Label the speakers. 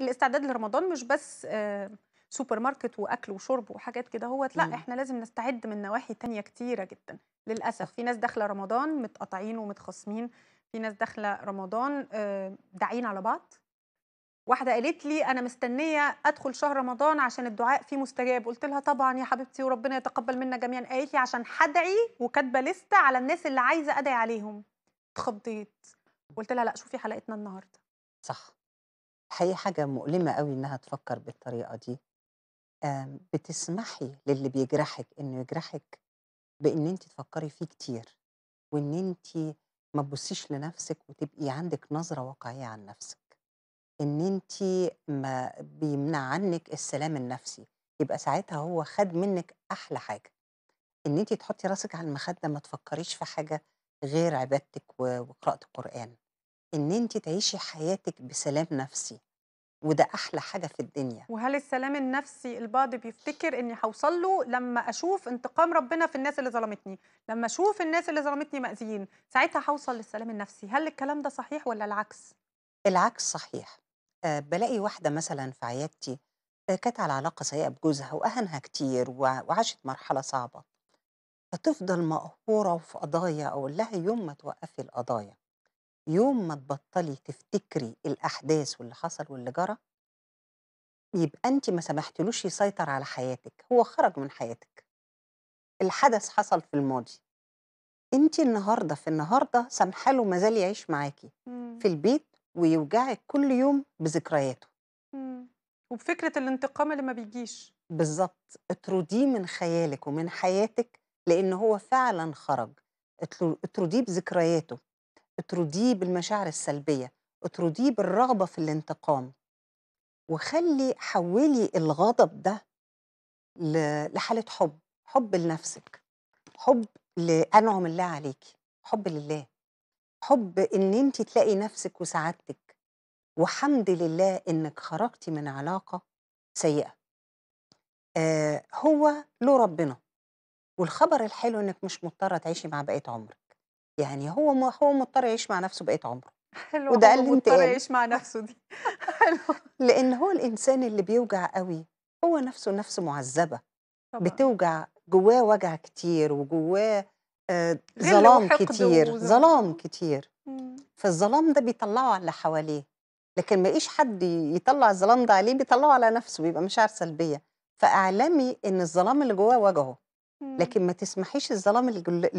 Speaker 1: الاستعداد لرمضان مش بس آه، سوبر ماركت واكل وشرب وحاجات كده هوت لا احنا لازم نستعد من نواحي تانية كتيره جدا للاسف في ناس داخله رمضان متقطعين ومتخاصمين في ناس داخله رمضان آه، داعين على بعض واحده قالت لي انا مستنيه ادخل شهر رمضان عشان الدعاء فيه مستجاب قلت لها طبعا يا حبيبتي وربنا يتقبل منا جميعا قالت لي عشان هدعي وكاتبه لسته على الناس اللي عايزه ادعي عليهم اتخضيت قلت لها لا شوفي حلقتنا النهارده
Speaker 2: صح حقيقي حاجة مؤلمة قوي إنها تفكر بالطريقة دي. بتسمحي للي بيجرحِك إنه يجرحِك بإن أنتِ تفكّري فيه كتير، وإن أنتِ ما تبُصّيش لنَفْسِك وتبقي عندِك نظرة واقعية عن نَفْسِك. إن أنتِ ما بيمنع عنِّك السلام النَفْسي، يبقى ساعتها هو خَد منِّك أحلى حاجة، إن أنتِ تحُطّي راسِك على المخدة ما تفكّريش في حاجة غير عبادتِك وقراءة القرآن، إن أنتِ تعيشي حياتِك بسلام نَفْسي. وده احلى حاجه في الدنيا
Speaker 1: وهل السلام النفسي البعض بيفتكر اني هوصل له لما اشوف انتقام ربنا في الناس اللي ظلمتني لما اشوف الناس اللي ظلمتني مأذيين ساعتها هوصل للسلام النفسي هل الكلام ده صحيح ولا العكس
Speaker 2: العكس صحيح أه بلاقي واحده مثلا في عيادتي أه كانت على علاقه سيئه بجوزها واهانها كتير وعاشت مرحله صعبه فتفضل مقهوره في قضايا اقول لها يوم ما توقفي القضايا يوم ما تبطلي تفتكري الأحداث واللي حصل واللي جرى يبقى أنتِ ما سمحتلوش يسيطر على حياتِك، هو خرج من حياتِك. الحدث حصل في الماضي. أنتِ النهارده في النهارده سامحاله ما زال يعيش معاكي إمم. في البيت ويوجعِك كل يوم بذكرياته.
Speaker 1: إمم. وبفكرة الانتقام اللي ما بيجيش.
Speaker 2: بالظبط اطرديه من خيالِك ومن حياتِك لإن هو فعلًا خرج. اطل اطرديه بذكرياته. اطرديه بالمشاعر السلبية اطرديه بالرغبة في الانتقام وخلي حولي الغضب ده لحالة حب حب لنفسك حب لأنعم الله عليكي حب لله حب ان انت تلاقي نفسك وسعادتك وحمد لله انك خرجتي من علاقه سيئه آه هو له ربنا والخبر الحلو انك مش مضطره تعيشي مع بقيه عمرك يعني هو م هو مضطر يعيش مع نفسه بقية عمره.
Speaker 1: حلو وده قال لي انت مضطر يعني. يعيش مع نفسه دي
Speaker 2: حلو لأن هو الإنسان اللي بيوجع قوي هو نفسه نفس معذبة طبعا. بتوجع جواه وجع كتير وجواه آه ظلام كتير ظلام كتير فالظلام ده بيطلعه على اللي حواليه لكن ما إيش حد يطلع الظلام ده عليه بيطلعه على نفسه بيبقى مشاعر سلبية فاعلمي إن الظلام اللي جواه وجعه لكن ما تسمحيش الظلام اللي